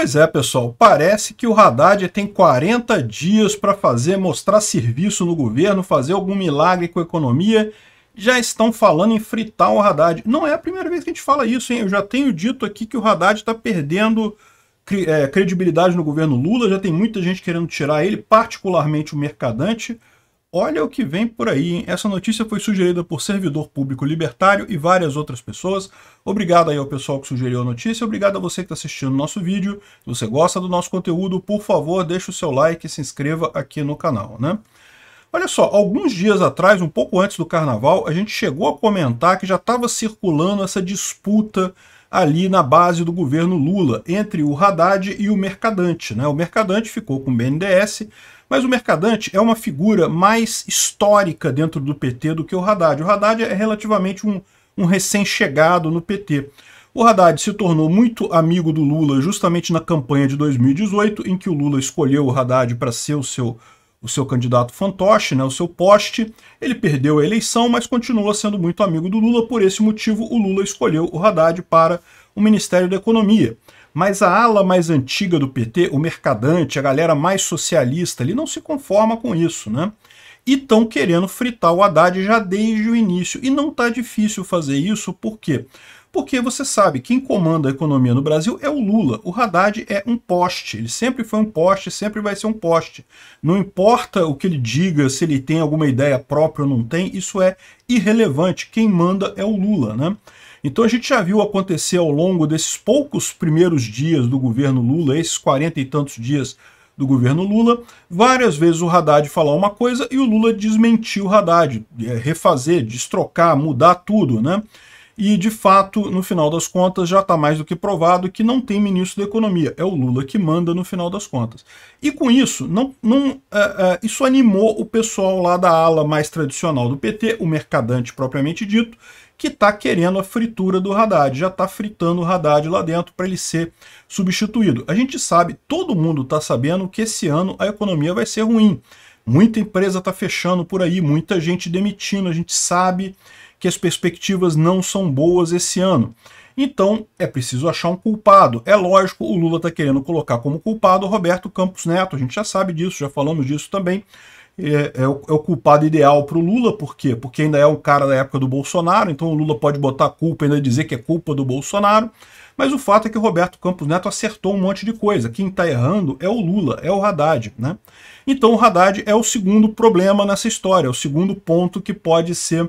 Pois é, pessoal, parece que o Haddad tem 40 dias para fazer, mostrar serviço no governo, fazer algum milagre com a economia. Já estão falando em fritar o Haddad. Não é a primeira vez que a gente fala isso, hein? Eu já tenho dito aqui que o Haddad está perdendo é, credibilidade no governo Lula, já tem muita gente querendo tirar ele, particularmente o Mercadante. Olha o que vem por aí, hein? Essa notícia foi sugerida por servidor público libertário e várias outras pessoas. Obrigado aí ao pessoal que sugeriu a notícia, obrigado a você que está assistindo o nosso vídeo. Se você gosta do nosso conteúdo, por favor, deixe o seu like e se inscreva aqui no canal, né? Olha só, alguns dias atrás, um pouco antes do carnaval, a gente chegou a comentar que já estava circulando essa disputa ali na base do governo Lula entre o Haddad e o Mercadante. Né? O Mercadante ficou com o BNDES, mas o Mercadante é uma figura mais histórica dentro do PT do que o Haddad. O Haddad é relativamente um, um recém-chegado no PT. O Haddad se tornou muito amigo do Lula justamente na campanha de 2018, em que o Lula escolheu o Haddad para ser o seu, o seu candidato fantoche, né, o seu poste. Ele perdeu a eleição, mas continua sendo muito amigo do Lula. Por esse motivo, o Lula escolheu o Haddad para o Ministério da Economia. Mas a ala mais antiga do PT, o mercadante, a galera mais socialista ali, não se conforma com isso, né? E estão querendo fritar o Haddad já desde o início. E não está difícil fazer isso, por quê? Porque você sabe, quem comanda a economia no Brasil é o Lula. O Haddad é um poste, ele sempre foi um poste, sempre vai ser um poste. Não importa o que ele diga, se ele tem alguma ideia própria ou não tem, isso é irrelevante. Quem manda é o Lula, né? Então a gente já viu acontecer ao longo desses poucos primeiros dias do governo Lula, esses quarenta e tantos dias do governo Lula, várias vezes o Haddad falar uma coisa e o Lula desmentir o Haddad, é, refazer, destrocar, mudar tudo, né? E, de fato, no final das contas, já está mais do que provado que não tem ministro da Economia. É o Lula que manda no final das contas. E com isso, não, não, é, é, isso animou o pessoal lá da ala mais tradicional do PT, o mercadante propriamente dito, que está querendo a fritura do Haddad, já está fritando o Haddad lá dentro para ele ser substituído. A gente sabe, todo mundo está sabendo que esse ano a economia vai ser ruim. Muita empresa está fechando por aí, muita gente demitindo, a gente sabe que as perspectivas não são boas esse ano. Então, é preciso achar um culpado. É lógico, o Lula está querendo colocar como culpado o Roberto Campos Neto, a gente já sabe disso, já falamos disso também é, é, o, é, o, culpado ideal para o Lula, por quê? Porque ainda é um cara da época do Bolsonaro, então o Lula pode botar a culpa e ainda dizer que é culpa do Bolsonaro, mas o fato é que o Roberto Campos Neto acertou um monte de coisa, quem está errando é o Lula, é o Haddad, né? Então o Haddad é o segundo problema nessa história, é o segundo ponto que pode ser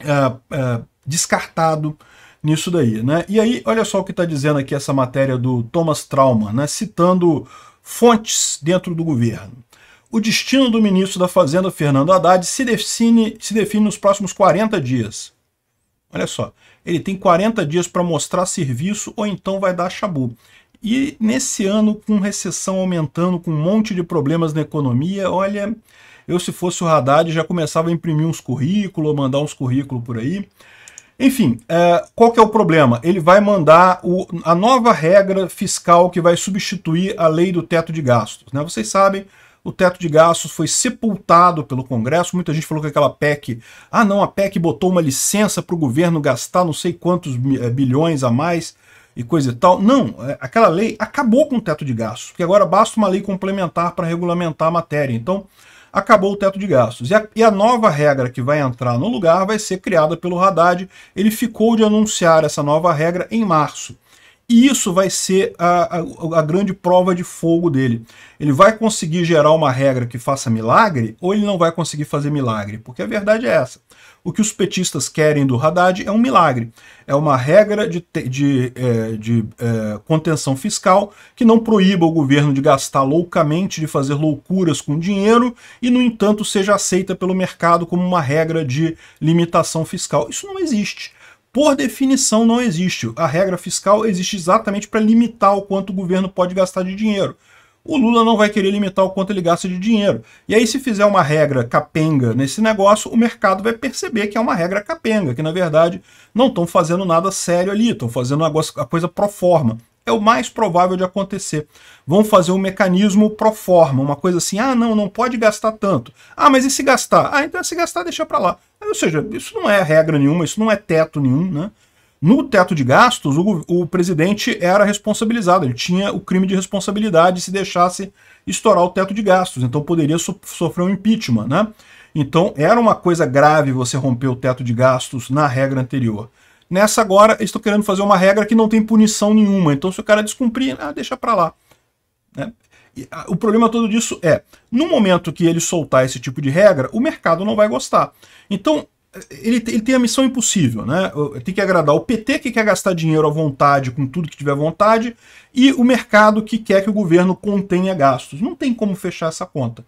é, é descartado nisso daí, né? E aí, olha só o que está dizendo aqui essa matéria do Thomas Trauma né? Citando fontes dentro do governo o destino do ministro da Fazenda, Fernando Haddad, se define, se define nos próximos 40 dias. Olha só, ele tem 40 dias para mostrar serviço ou então vai dar chabu. E nesse ano, com recessão aumentando, com um monte de problemas na economia, olha, eu se fosse o Haddad já começava a imprimir uns currículos, mandar uns currículos por aí. Enfim, é, qual que é o problema? Ele vai mandar o, a nova regra fiscal que vai substituir a lei do teto de gastos. Né? Vocês sabem, o teto de gastos foi sepultado pelo Congresso. Muita gente falou que aquela PEC, ah não, a PEC botou uma licença para o governo gastar não sei quantos eh, bilhões a mais e coisa e tal. Não, é, aquela lei acabou com o teto de gastos, porque agora basta uma lei complementar para regulamentar a matéria. Então, acabou o teto de gastos. E a, e a, nova regra que vai entrar no lugar vai ser criada pelo Haddad. Ele ficou de anunciar essa nova regra em março. E isso vai ser a, a, a, grande prova de fogo dele. Ele vai conseguir gerar uma regra que faça milagre ou ele não vai conseguir fazer milagre? Porque a verdade é essa. O que os petistas querem do Haddad é um milagre. É uma regra de, de, é, de é, contenção fiscal que não proíba o governo de gastar loucamente, de fazer loucuras com dinheiro e, no entanto, seja aceita pelo mercado como uma regra de limitação fiscal. Isso não existe por definição, não existe. A regra fiscal existe exatamente para limitar o quanto o governo pode gastar de dinheiro. O Lula não vai querer limitar o quanto ele gasta de dinheiro. E aí, se fizer uma regra capenga nesse negócio, o mercado vai perceber que é uma regra capenga, que na verdade não estão fazendo nada sério ali, estão fazendo a coisa pro forma é o mais provável de acontecer. Vão fazer um mecanismo pro forma, uma coisa assim, ah, não, não pode gastar tanto. Ah, mas e se gastar? Ah, então se gastar, deixa para lá. Ou seja, isso não é regra nenhuma, isso não é teto nenhum, né? No teto de gastos, o, o presidente era responsabilizado, ele tinha o crime de responsabilidade se deixasse estourar o teto de gastos, então poderia so, sofrer um impeachment, né? Então era uma coisa grave você romper o teto de gastos na regra anterior. Nessa agora, eles estão querendo fazer uma regra que não tem punição nenhuma. Então, se o cara descumprir, ah, deixa para lá. Né? E, ah, o problema todo disso é, no momento que ele soltar esse tipo de regra, o mercado não vai gostar. Então, ele, ele tem a missão impossível, né? Tem que agradar o PT que quer gastar dinheiro à vontade com tudo que tiver vontade e o mercado que quer que o governo contenha gastos. Não tem como fechar essa conta.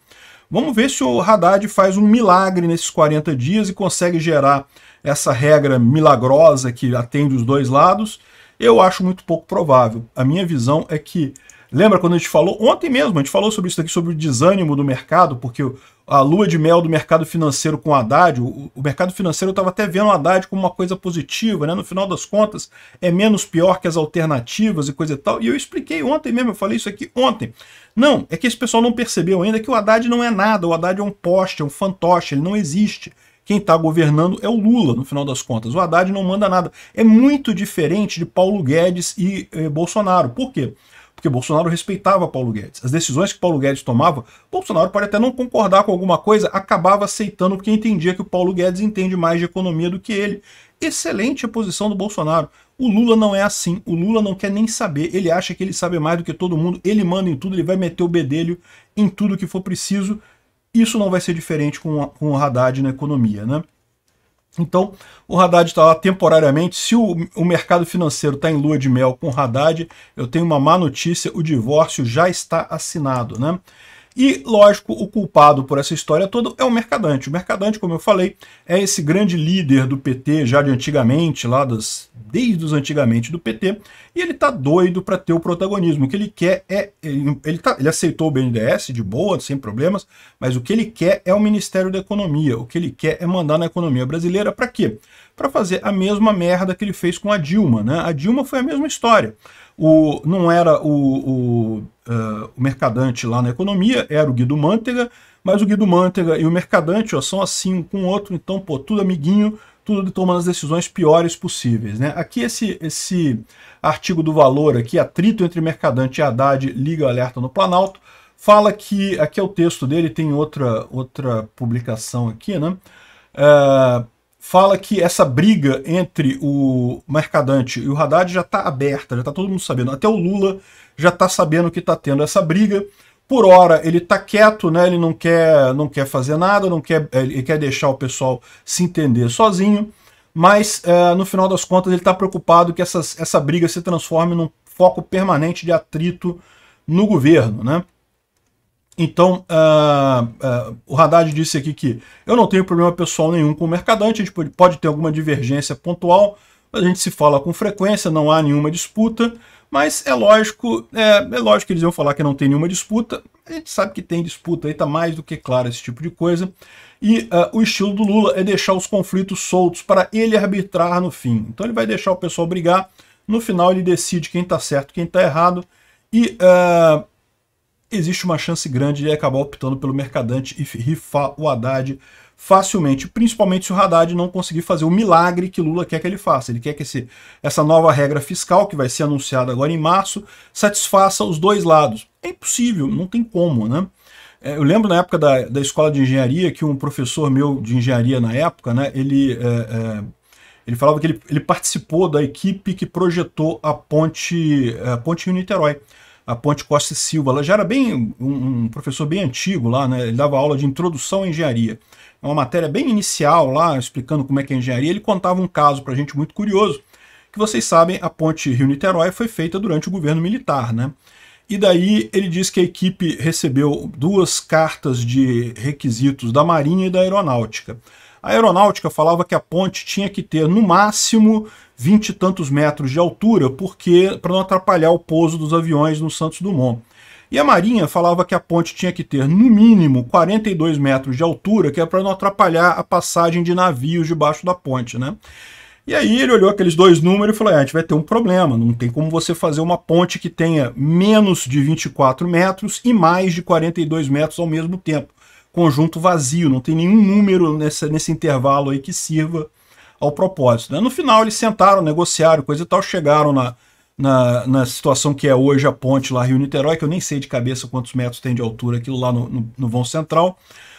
Vamos ver se o Haddad faz um milagre nesses 40 dias e consegue gerar essa regra milagrosa que atende os dois lados. Eu acho muito pouco provável. A minha visão é que Lembra quando a gente falou, ontem mesmo, a gente falou sobre isso aqui, sobre o desânimo do mercado, porque a lua de mel do mercado financeiro com o Haddad, o, o mercado financeiro estava até vendo o Haddad como uma coisa positiva, né? No final das contas, é menos pior que as alternativas e coisa e tal. E eu expliquei ontem mesmo, eu falei isso aqui ontem. Não, é que esse pessoal não percebeu ainda que o Haddad não é nada, o Haddad é um poste, é um fantoche, ele não existe quem está governando é o Lula, no final das contas. O Haddad não manda nada. É muito diferente de Paulo Guedes e eh, Bolsonaro. Por quê? porque Bolsonaro respeitava Paulo Guedes. As decisões que Paulo Guedes tomava, Bolsonaro pode até não concordar com alguma coisa, acabava aceitando porque entendia que o Paulo Guedes entende mais de economia do que ele. Excelente a posição do Bolsonaro. O Lula não é assim, o Lula não quer nem saber, ele acha que ele sabe mais do que todo mundo, ele manda em tudo, ele vai meter o bedelho em tudo que for preciso. Isso não vai ser diferente com, o Haddad na economia, né? Então, o Haddad está lá temporariamente. Se o, o mercado financeiro está em lua de mel com o Haddad, eu tenho uma má notícia: o divórcio já está assinado. Né? E, lógico, o culpado por essa história toda é o Mercadante. O Mercadante, como eu falei, é esse grande líder do PT já de antigamente, lá das, desde os antigamente do PT, e ele tá doido para ter o protagonismo. O que ele quer é. Ele, ele, tá, ele aceitou o BNDES de boa, sem problemas, mas o que ele quer é o Ministério da Economia. O que ele quer é mandar na economia brasileira para quê? Para fazer a mesma merda que ele fez com a Dilma. Né? A Dilma foi a mesma história. O, não era o, o uh, o mercadante lá na economia era o Guido Mantega, mas o Guido Mantega e o mercadante ó, são assim um com o outro, então, pô, tudo amiguinho, tudo tomando as decisões piores possíveis. Né? Aqui esse, esse artigo do Valor, aqui, atrito entre mercadante e Haddad, liga o alerta no Planalto, fala que, aqui é o texto dele, tem outra, outra publicação aqui, né? Uh, fala que essa briga entre o Mercadante e o Haddad já está aberta, já está todo mundo sabendo. Até o Lula já está sabendo que está tendo essa briga. Por hora, ele está quieto, né? ele não quer, não quer fazer nada, não quer, é, ele quer deixar o pessoal se entender sozinho. Mas, é, no final das contas, ele está preocupado que essas, essa briga se transforme num foco permanente de atrito no governo. Né? Então, uh, uh, o Haddad disse aqui que eu não tenho problema pessoal nenhum com o mercadante, a gente pode, pode ter alguma divergência pontual, mas a gente se fala com frequência, não há nenhuma disputa, mas é lógico, é, é lógico que eles iam falar que não tem nenhuma disputa, a gente sabe que tem disputa aí, tá mais do que claro esse tipo de coisa, e uh, o estilo do Lula é deixar os conflitos soltos para ele arbitrar no fim. Então ele vai deixar o pessoal brigar, no final ele decide quem está certo, quem está errado, e uh, existe uma chance grande de acabar optando pelo mercadante e rifar o Haddad facilmente, principalmente se o Haddad não conseguir fazer o milagre que Lula quer que ele faça. Ele quer que esse, essa nova regra fiscal, que vai ser anunciada agora em março, satisfaça os dois lados. É impossível, não tem como, né? É, eu lembro na época da, da escola de engenharia que um professor meu de engenharia na época, né, ele, é, é, ele falava que ele, ele participou da equipe que projetou a ponte, é, a ponte Rio-Niterói a Ponte Costa Silva. Ela já era bem um, um, professor bem antigo lá, né? Ele dava aula de introdução à engenharia. É uma matéria bem inicial lá, explicando como é que é a engenharia. Ele contava um caso para a gente muito curioso, que vocês sabem, a ponte Rio-Niterói foi feita durante o governo militar, né? E daí ele diz que a equipe recebeu duas cartas de requisitos da Marinha e da Aeronáutica. A aeronáutica falava que a ponte tinha que ter no máximo vinte e tantos metros de altura, porque para não atrapalhar o pouso dos aviões no Santos Dumont. E a Marinha falava que a ponte tinha que ter no mínimo 42 metros de altura, que é para não atrapalhar a passagem de navios debaixo da ponte, né? E aí ele olhou aqueles dois números e falou, é, a gente vai ter um problema, não tem como você fazer uma ponte que tenha menos de 24 metros e mais de 42 metros ao mesmo tempo conjunto vazio, não tem nenhum número nessa, nesse intervalo aí que sirva ao propósito. Né? No final eles sentaram, negociaram, coisa e tal, chegaram na, na, na situação que é hoje a ponte lá Rio-Niterói, que eu nem sei de cabeça quantos metros tem de altura aquilo lá no, no, no vão central,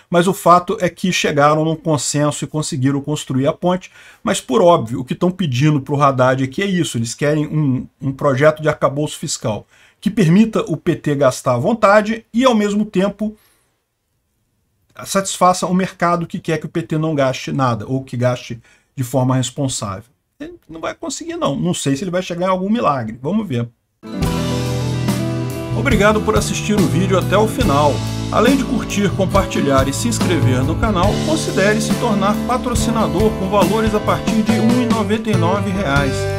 mas o fato é que chegaram num consenso e conseguiram construir a ponte, mas por óbvio, o que estão pedindo para o Haddad aqui é isso, eles querem um, um projeto de arcabouço fiscal que permita o PT gastar à vontade e, ao mesmo tempo, satisfaça o mercado que quer que o PT não gaste nada ou que gaste de forma responsável. Ele não vai conseguir, não. Não sei se ele vai chegar em algum milagre. Vamos ver. Obrigado por assistir o vídeo até o final. Além de curtir, compartilhar e se inscrever no canal, considere se tornar patrocinador com valores a partir de R$ 1,99